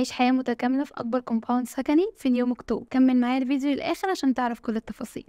عيش حياة متكاملة في أكبر كومباوند سكني في نيو مكتوب كمل معايا الفيديو للآخر عشان تعرف كل التفاصيل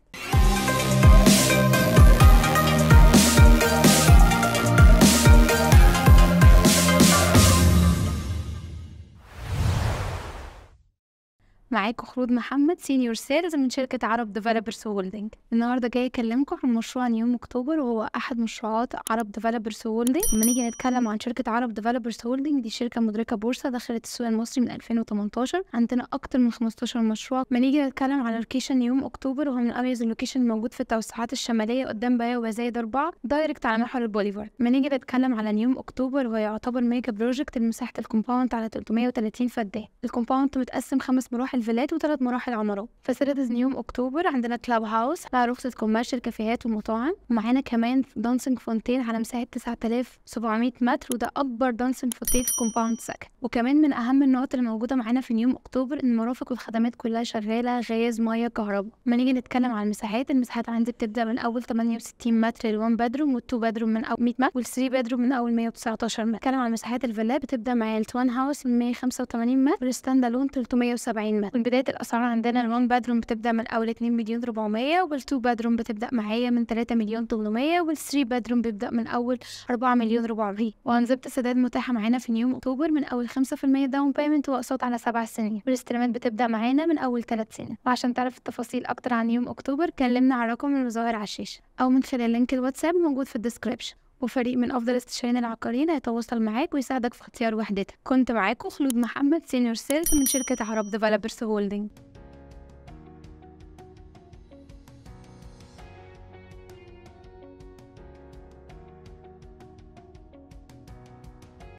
معاكم خلود محمد سينيور سيلز من شركة عرب ديفلوبرز هولدنج النهاردة جاي أكلمكم عن مشروع نيوم أكتوبر وهو أحد مشروعات عرب ديفلوبرز هولدنج لما نيجي نتكلم عن شركة عرب ديفلوبرز هولدنج دي شركة مدركة بورصة دخلت السوق المصري من 2018 عندنا أكتر من 15 مشروع لما نيجي نتكلم على لوكيشن نيوم أكتوبر وهو من أميز اللوكيشن الموجود في التوسعات الشمالية قدام بايا وزايد أربعة دايركت على محور البوليفارد لما نيجي نتكلم على نيوم أكتوبر وهو يعتبر ميجا بروجكت لمساحة الكومباوند على 330 فدان الكومباوند متقسم خمس مراحل مراحل فيلات وثلاث مراحل عمارات فسرت نيوم اكتوبر عندنا كلاب هاوس بقى رخصه كوميرشال كافيهات ومطاعم ومعانا كمان دانسينج فونتين على مساحه 9700 متر وده اكبر دانسينج فونتين في كومباوند سكن وكمان من اهم النقط اللي موجوده معانا في نيوم اكتوبر ان المرافق والخدمات كلها شغاله غاز ميه كهرباء لما نيجي نتكلم عن المساحات المساحات عندي بتبدا من اول 68 متر ال 1 بدروم وال2 بدروم من اول 100 متر وال3 بدروم من اول 119 متر نتكلم عن مساحات الفيلات بتبدا معايا التوان هاوس من 185 متر والستاند الون 370 متر من بداية الأسعار عندنا الوان بادروم بتبدأ من أول 2 مليون 400 والتو بادروم بتبدأ معايا من 3 مليون 800 والثري بادروم بيبدأ من أول 4 مليون 400 وأنظمة السداد متاحة معانا في نيوم أكتوبر من أول 5% داون بايمنت وأقساط على 7 سنين والاستلامات بتبدأ معانا من أول 3 سنين وعشان تعرف التفاصيل أكتر عن يوم أكتوبر كلمنا على رقم المظاهر على الشاشة أو من خلال لينك الواتساب موجود في الديسكريبشن وفريق من أفضل استشاريين العقاريين هيتواصل معاك ويساعدك في اختيار وحدتك كنت معاكم خلود محمد سينيور سيلز من شركة عرب ديفلوبرز هولدنج